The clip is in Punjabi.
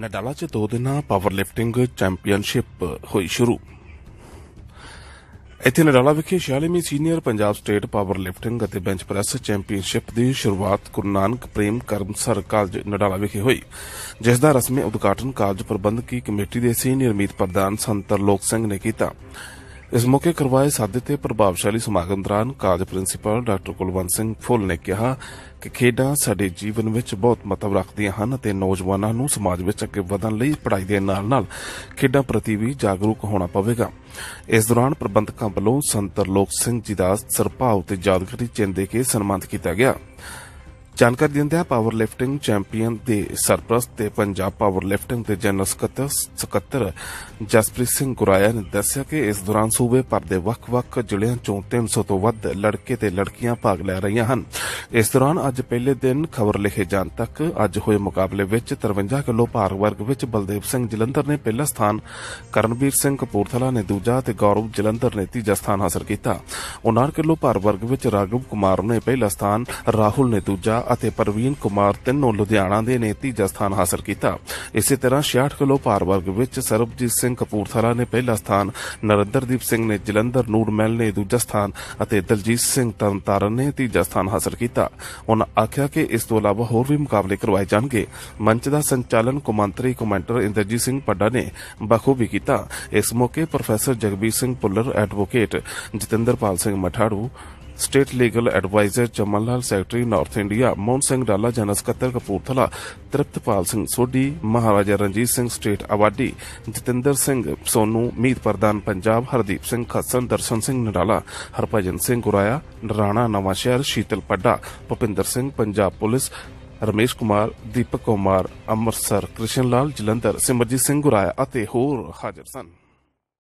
ਨਡਾਲਾ 'ਚ ਦੋ ਦਿਨਾਂ ਪਾਵਰ ਲਿਫਟਿੰਗ ਚੈਂਪੀਅਨਸ਼ਿਪ ਹੋਈ ਸ਼ੁਰੂ ਇਥੇ ਨਡਾਲਾ ਵਿਖੇ 46ਵੀਂ senior Punjab state power lifting ਅਤੇ ਬੈਂਚ ਪ੍ਰੈਸ ਚੈਂਪੀਅਨਸ਼ਿਪ ਦੀ ਸ਼ੁਰੂਆਤ ਗੁਰੂ ਨਾਨਕ ਪ੍ਰੇਮ ਕਰਮਸਰ ਕਾਲਜ ਨਡਾਲਾ ਵਿਖੇ ਹੋਈ ਜਿਸ ਦਾ ਰਸਮੀ ਉਦਘਾਟਨ ਕਾਲਜ ਪ੍ਰਬੰਧਕੀ ਕਮੇਟੀ ਦੇ ਸੀਨੀਅਰ ਮੀਤ ਪ੍ਰਧਾਨ ਸੰਤਰ ਲੋਕ ਸਿੰਘ ਨੇ ਕੀਤਾ ਇਸ ਮੌਕੇ ਕਰਵਾਏ ਸਾਦੇ ਤੇ ਪ੍ਰਭਾਵਸ਼ਾਲੀ ਸਮਾਗਮ ਦੌਰਾਨ college principal doctor Kulwant Singh Phull ਨੇ ਕਿਹਾ ਕਿ ਖੇਡਾਂ ਸਾਡੇ ਜੀਵਨ ਵਿੱਚ ਬਹੁਤ ਮਹੱਤਵ ਰੱਖਦੀਆਂ ਹਨ ਅਤੇ ਨੌਜਵਾਨਾਂ ਨੂੰ ਸਮਾਜ ਵਿੱਚ ਅੱਗੇ ਵਧਣ ਲਈ ਪੜ੍ਹਾਈ ਦੇ ਨਾਲ-ਨਾਲ ਖੇਡਾਂ ਪ੍ਰਤੀ ਵੀ ਜਾਗਰੂਕ ਹੋਣਾ ਪਵੇਗਾ ਇਸ ਦੌਰਾਨ ਪ੍ਰਬੰਧਕਾਂ ਵੱਲੋਂ ਸੰਤਰ ਲੋਕ ਸਿੰਘ ਜੀ ਦਾ ਸਰਪਾਉ ਤੇ ਯਾਦਗਾਰੀ ਚਿੰਦੇ ਦੇ ਕੇ ਸਨਮਾਨਿਤ ਕੀਤਾ ਗਿਆ ਜਾਣਕਾਰੀ ਦਿੰਦੇ ਆ ਪਾਵਰ ਲਿਫਟਿੰਗ ਚੈਂਪੀਅਨ ਦੇ ਸਰਪ੍ਰਸਤ ਤੇ ਪੰਜਾਬ ਪਾਵਰ ਲਿਫਟਿੰਗ ਦੇ ਜਨਰਲ ਸਕੱਤਰ ਸਕੱਤਰ ਜਸਪ੍ਰੀਤ ਸਿੰਘ ਗੁਰਾਇਆ ਨੇ ਦੱਸਿਆ ਕਿ ਇਸ ਦੌਰਾਨ ਸੂਬੇ ਪਰ ਦੇ ਵੱਖ-ਵੱਖ ਜ਼ਿਲ੍ਹਿਆਂ ਚੋਂ 300 ਤੋਂ ਵੱਧ ਲੜਕੇ ਤੇ ਲੜਕੀਆਂ ਭਾਗ ਲੈ ਰਹੀਆਂ ਹਨ ਇਸ ਦੌਰਾਨ ਅੱਜ ਪਹਿਲੇ ਦਿਨ ਖਬਰ ਲਿਖੇ ਜਾਣ ਤੱਕ ਅੱਜ ਹੋਏ ਮੁਕਾਬਲੇ ਵਿੱਚ 53 ਕਿਲੋ ਭਾਰ ਵਰਗ ਵਿੱਚ ਬਲਦੇਵ ਸਿੰਘ ਜਲੰਧਰ ਨੇ ਪਹਿਲਾ ਸਥਾਨ ਕਰਨਵੀਰ ਸਿੰਘ ਕਪੂਰਥਲਾ ਨੇ ਦੂਜਾ ਤੇ ਗੌਰਵ ਜਲੰਧਰ ਨੇ ਤੀਜਾ ਸਥਾਨ ਹਾਸਲ ਕੀਤਾ 59 ਕਿਲੋ ਭਾਰ ਵਰਗ ਵਿੱਚ ਰਾਗਵ ਕੁਮਾਰ ਨੇ ਪਹਿਲਾ ਸਥਾਨ ਰਾਹੁਲ ਨੇ ਦੂਜਾ ਅਤੇ ਪਰਵੀਨ ਕੁਮਾਰ ਤਿੰਨੋਂ ਲੁਧਿਆਣਾ ਦੇ ਨੇ ਤੀਜਾ ਸਥਾਨ ਹਾਸਲ ਕੀਤਾ ਇਸੇ ਤਰ੍ਹਾਂ 66 ਕਿਲੋ ਭਾਰ ਵਰਗ ਵਿੱਚ ਸਰਬਜੀਤ ਸਿੰਘ ਕਪੂਰਥਲਾ ਨੇ ਪਹਿਲਾ ਸਥਾਨ ਨਰਿੰਦਰਦੀਪ ਸਿੰਘ ਨੇ ਜਲੰਧਰ ਨੂਰਮਹਿਲ ਨੇ ਦੂਜਾ ਸਥਾਨ ਅਤੇ ਦਲਜੀਤ ਸਿੰਘ ਤਰਨਤਾਰਨ ਨੇ ਤੀਜਾ ਸਥਾਨ ਹਾਸਲ ਕੀਤਾ ਕੀਤਾ ਉਹਨਾਂ ਆਖਿਆ ਕਿ ਇਸ ਤੋਂ ਇਲਾਵਾ ਹੋਰ ਵੀ ਮੁਕਾਬਲੇ ਕਰਵਾਏ ਜਾਣਗੇ ਮੰਚ ਦਾ ਸੰਚਾਲਨ ਕੁਮੰਤਰੀ ਕਮੈਂਟਰ ਇੰਦਰਜੀਤ ਸਿੰਘ ਪੱਡਾ ਨੇ ਬਖੂਬੀ ਕੀਤਾ ਇਸ ਮੌਕੇ professor Jagbir Singh Puller advocate Jatinderpal Singh Matharu state legal adviser Chaman Lal secretary north India Mohan Singh Dala general ਸਕੱਤਰ ਕਪੂਰਥਲਾ ਤ੍ਰਿਪਤਪਾਲ ਸਿੰਘ ਸੋਢੀ ਮਹਾਰਾਜਾ ਰਣਜੀਤ ਸਿੰਘ ਸਟੇਟ ਅਵਾਰਡੀ ਜਤਿੰਦਰ ਸਿੰਘ ਸੋਨੂ ਮੀਤ ਪ੍ਰਧਾਨ ਪੰਜਾਬ ਹਰਦੀਪ ਸਿੰਘ ਖੱਸਨ ਦਰਸ਼ਨ ਸਿੰਘ ਨਡਾਲਾ ਹਰਪਜਨ ਸਿੰਘ ਗੁਰਾਇਆ ਨਰਾਣਾ ਨਵਾਂ ਸ਼ਹਿਰ ਸ਼ੀਤਲ ਪੱਡਾ ਭੁਪਿੰਦਰ ਸਿੰਘ ਪੰਜਾਬ ਪੁਲਿਸ ਰਮੇਸ਼ ਕੁਮਾਰ ਦੀਪਕ ਕੁਮਾਰ ਅੰਮ੍ਰਿਤਸਰ ਕ੍ਰਿਸ਼ਨ ਲਾਲ ਜਲੰਧਰ ਸਿਮਰਜੀਤ ਸਿੰਘ ਗੁਰਾਇਆ ਅਤੇ ਹੋਰ ਹਾਜ਼ਰ ਸਨ